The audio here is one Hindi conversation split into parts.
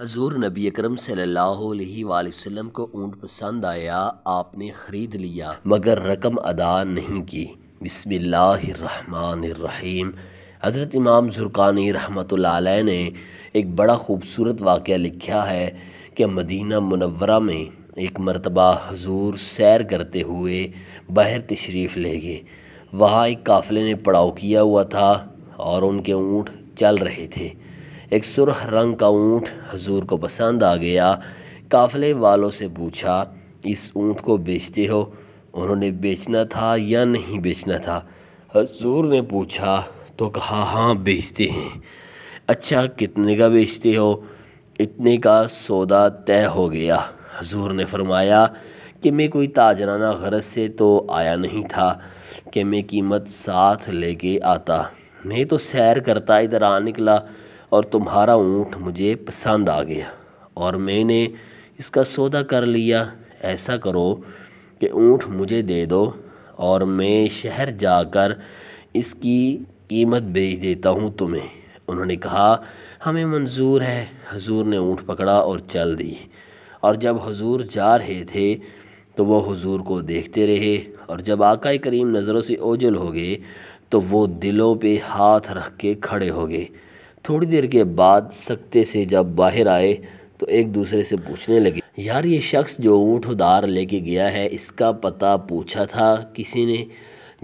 हजूर नबी अकरम वसल्लम को ऊँट पसंद आया आपने ख़रीद लिया मगर रकम अदा नहीं की बसमीम हज़रत इमाम जुर्कानी रहमत ने एक बड़ा ख़ूबसूरत वाक़ लिखा है कि मदीना मुनवरा में एक मरतबा हजूर सैर करते हुए बाहर तशरीफ़ ले गए वहाँ एक काफ़िले ने पड़ाव किया हुआ था और उनके ऊँट चल रहे थे एक सुरख रंग का ऊँट हजूर को पसंद आ गया काफ़िले वालों से पूछा इस ऊँट को बेचते हो उन्होंने बेचना था या नहीं बेचना था हजूर ने पूछा तो कहा हाँ बेचते हैं अच्छा कितने का बेचते हो इतने का सौदा तय हो गया हजूर ने फरमाया कि मैं कोई ताजराना गरज से तो आया नहीं था कि मैं कीमत साथ लेके आता नहीं तो सैर करता इधर आ निकला और तुम्हारा ऊँट मुझे पसंद आ गया और मैंने इसका सौदा कर लिया ऐसा करो कि ऊँट मुझे दे दो और मैं शहर जाकर इसकी कीमत बेच देता हूँ तुम्हें उन्होंने कहा हमें मंजूर है हजूर ने ऊँट पकड़ा और चल दी और जब हजूर जा रहे थे तो वो हजूर को देखते रहे और जब आका करीम नज़रों से ओझल हो गए तो वो दिलों पे हाथ रख के खड़े हो गए थोड़ी देर के बाद सकते से जब बाहर आए तो एक दूसरे से पूछने लगे यार ये शख्स जो ऊँट उधार लेके गया है इसका पता पूछा था किसी ने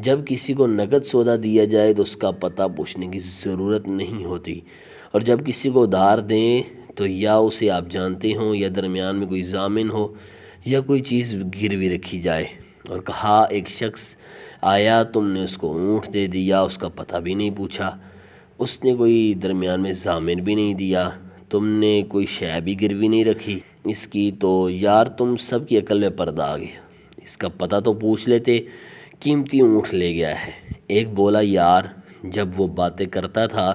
जब किसी को नकद सौदा दिया जाए तो उसका पता पूछने की ज़रूरत नहीं होती और जब किसी को उधार दें तो या उसे आप जानते हों या दरमियान में कोई जामिन हो या कोई चीज़ गिरवी रखी जाए और कहा एक शख्स आया तुमने उसको ऊँट दे दिया उसका पता भी नहीं पूछा उसने कोई दरमियान में जामिन भी नहीं दिया तुमने कोई शय भी गिरवी नहीं रखी इसकी तो यार तुम सब की अकल में पर्दा आ गया इसका पता तो पूछ लेते कीमती ऊँट ले गया है एक बोला यार जब वो बातें करता था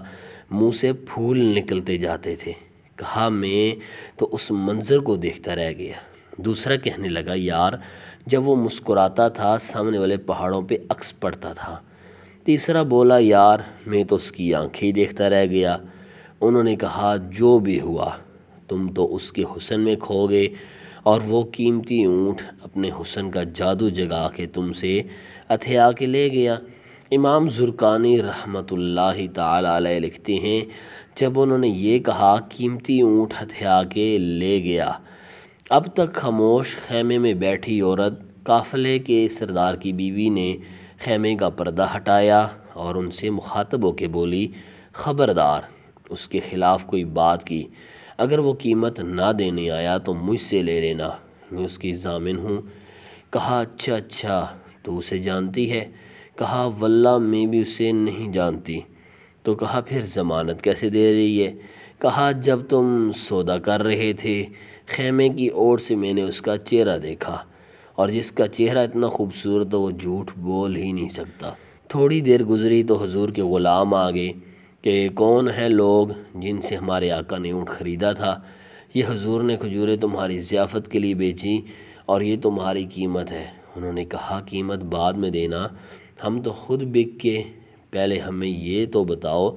मुंह से फूल निकलते जाते थे कहा मैं तो उस मंज़र को देखता रह गया दूसरा कहने लगा यार जब वो मुस्कुराता था सामने वाले पहाड़ों पे अक्स पड़ता था तीसरा बोला यार मैं तो उसकी आँखें ही देखता रह गया उन्होंने कहा जो भी हुआ तुम तो उसके हुसन में खो गए और वो कीमती ऊँट अपने हुसन का जादू जगा के तुमसे अथया के ले गया इमाम ज़ुरकानी रहमतुल्लाह ताला लिखते हैं जब उन्होंने ये कहा कीमती ऊँट हथिया के ले गया अब तक खामोश खैमे में बैठी औरत काफ़ले के सरदार की बीवी ने खेमे का पर्दा हटाया और उनसे मुखातब होकर बोली ख़बरदार उसके ख़िलाफ़ कोई बात की अगर वो कीमत ना देने आया तो मुझसे ले लेना मैं उसकी जामिन हूँ कहा अच्छा अच्छा तो उसे जानती है कहा वल्ला मैं भी उसे नहीं जानती तो कहा फिर ज़मानत कैसे दे रही है कहा जब तुम सौदा कर रहे थे खेमे की ओर से मैंने उसका चेहरा देखा और जिसका चेहरा इतना खूबसूरत वो झूठ बोल ही नहीं सकता थोड़ी देर गुजरी तो हजूर के ग़ुलाम आ गए कि कौन है लोग जिनसे हमारे आका ने ऊँट ख़रीदा था ये हज़ूर ने खजूरें तुम्हारी ज़ियाफ़त के लिए बेची और ये तुम्हारी कीमत है उन्होंने कहा कीमत बाद में देना हम तो ख़ुद बिक के पहले हमें ये तो बताओ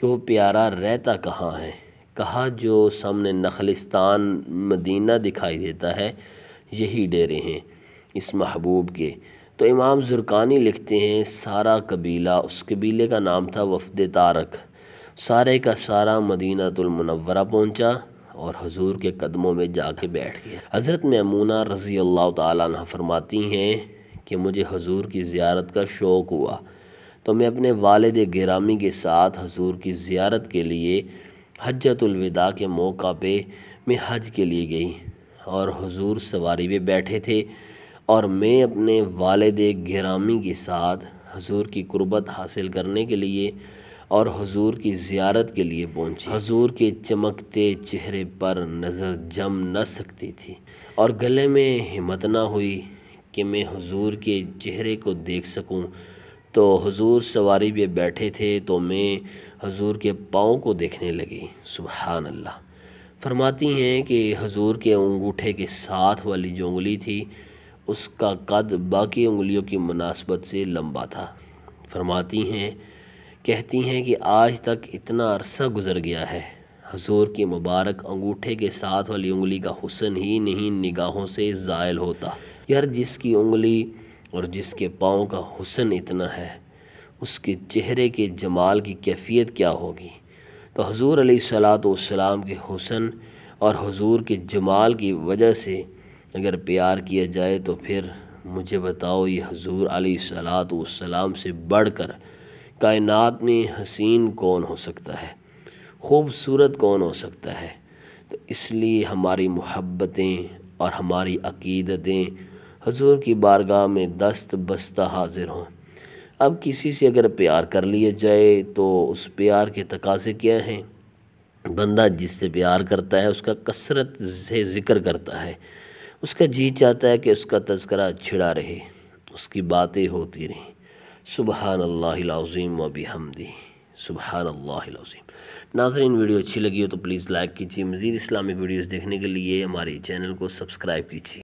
कि वो प्यारा रहता कहाँ है कहा जो सामने नखलिस्तान मदीना दिखाई देता है यही डेरे हैं इस महबूब के तो इमाम ज़ुर्कानी लिखते हैं सारा कबीला उस कबीले का नाम था वफद तारक सारे का सारा मदीनातुलमनवरा पहुँचा और हजूर के कदमों में जाके बैठ गया हज़रत ममूना रज़ी अल्लाह तह फरमाती हैं कि मुझे हजूर की ज़्यारत का शौक़ हुआ तो मैं अपने वालद गिरामी के साथ हजूर की ज़्यारत के लिए हजतुलविदा के मौका पे मैं हज के लिए गई और हजूर सवारी पे बैठे थे और मैं अपने वालद ग्रामी के साथ हजूर की कुर्बत हासिल करने के लिए और हजूर की ज़ियारत के लिए पहुंची हजूर के चमकते चेहरे पर नज़र जम न सकती थी और गले में हिम्मत ना हुई कि मैं हजूर के चेहरे को देख सकूँ तो हजूर सवारी भी बैठे थे तो मैं हजूर के पाँव को देखने लगी सुबहान अल्लाह फरमाती हैं कि हजूर के अंगूठे के साथ वाली जोंगली थी उसका कद बाकी उंगलियों की मुनासबत से लंबा था फरमाती हैं कहती हैं कि आज तक इतना अरसा गुज़र गया है हजूर की मुबारक अंगूठे के साथ वाली उंगली का हुसन ही नहीं निगाहों से ज़ायल होता यार जिसकी उंगली और जिसके पाँव का हुसन इतना है उसके चेहरे के जमाल की कैफियत क्या होगी तो हजूर सलात के हुसन और हजूर के जमाल की वजह से अगर प्यार किया जाए तो फिर मुझे बताओ ये हजूर सलाम से बढ़कर कायनात में हसीन कौन हो सकता है खूबसूरत कौन हो सकता है तो इसलिए हमारी मोहब्बतें और हमारी अकीदतें हजूर की बारगाह में दस्त बस्ता हाजिर हों अब किसी से अगर प्यार कर लिया जाए तो उस प्यार के तकाजे क्या हैं बंदा जिससे प्यार करता है उसका कसरत से ज़िक्र करता है उसका जी चाहता है कि उसका तस्करा छिड़ा रहे उसकी बातें होती रहें सुबहान अल्लाज़ीम हम दी सुबहान अल्लाज़ीम नाजरीन वीडियो अच्छी लगी हो तो प्लीज़ लाइक कीजिए मज़ीद इस्लामिक वीडियोज़ देखने के लिए हमारे चैनल को सब्सक्राइब कीजिए